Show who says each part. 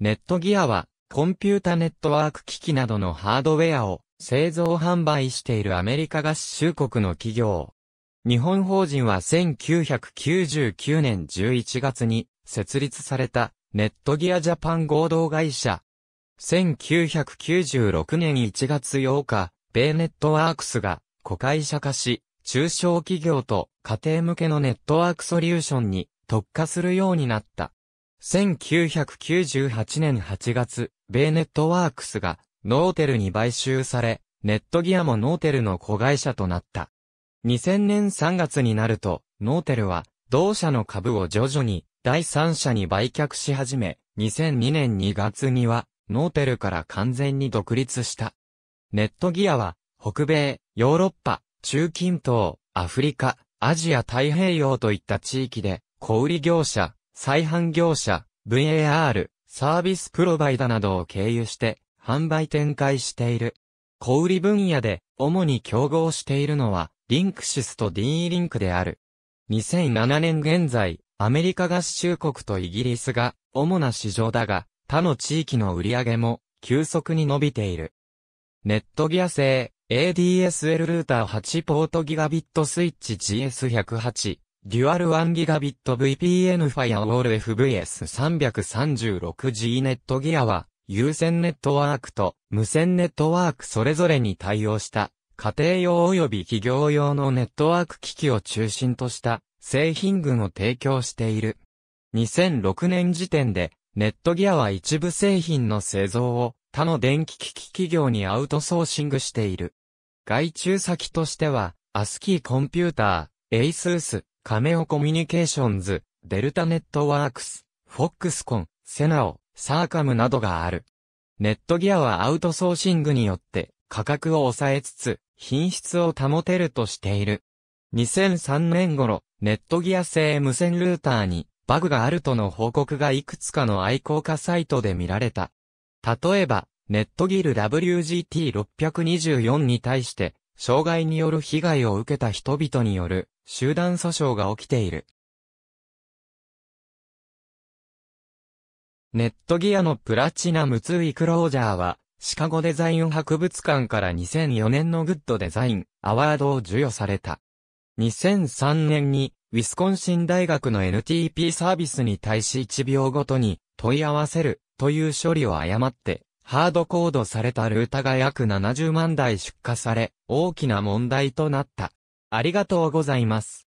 Speaker 1: ネットギアは、コンピュータネットワーク機器などのハードウェアを製造販売しているアメリカ合衆国の企業。日本法人は1999年11月に設立されたネットギアジャパン合同会社。1996年1月8日、米ネットワークスが子会社化し、中小企業と家庭向けのネットワークソリューションに特化するようになった。1998年8月、米ネットワークスがノーテルに買収され、ネットギアもノーテルの子会社となった。2000年3月になると、ノーテルは同社の株を徐々に第三者に売却し始め、2002年2月にはノーテルから完全に独立した。ネットギアは北米、ヨーロッパ、中近東、アフリカ、アジア太平洋といった地域で小売業者、再販業者、VAR、サービスプロバイダなどを経由して、販売展開している。小売分野で、主に競合しているのは、リンクシスと D リンクである。2007年現在、アメリカ合衆国とイギリスが、主な市場だが、他の地域の売り上げも、急速に伸びている。ネットギア製、ADSL ルーター8ポートギガビットスイッチ GS108、デュアル 1Gb VPN Firewall FVS336G ネットギアは、有線ネットワークと無線ネットワークそれぞれに対応した、家庭用及び企業用のネットワーク機器を中心とした製品群を提供している。2006年時点で、ネットギアは一部製品の製造を他の電気機器企業にアウトソーシングしている。外注先としては、アスキーコンピューター、エイスース、カメオコミュニケーションズ、デルタネットワークス、フォックスコン、セナオ、サーカムなどがある。ネットギアはアウトソーシングによって価格を抑えつつ品質を保てるとしている。2003年頃、ネットギア製無線ルーターにバグがあるとの報告がいくつかの愛好家サイトで見られた。例えば、ネットギル WGT624 に対して、障害による被害を受けた人々による集団訴訟が起きている。ネットギアのプラチナムツイクロージャーは、シカゴデザイン博物館から2004年のグッドデザインアワードを授与された。2003年に、ウィスコンシン大学の NTP サービスに対し1秒ごとに問い合わせるという処理を誤って、ハードコードされたルータが約70万台出荷され、大きな問題となった。ありがとうございます。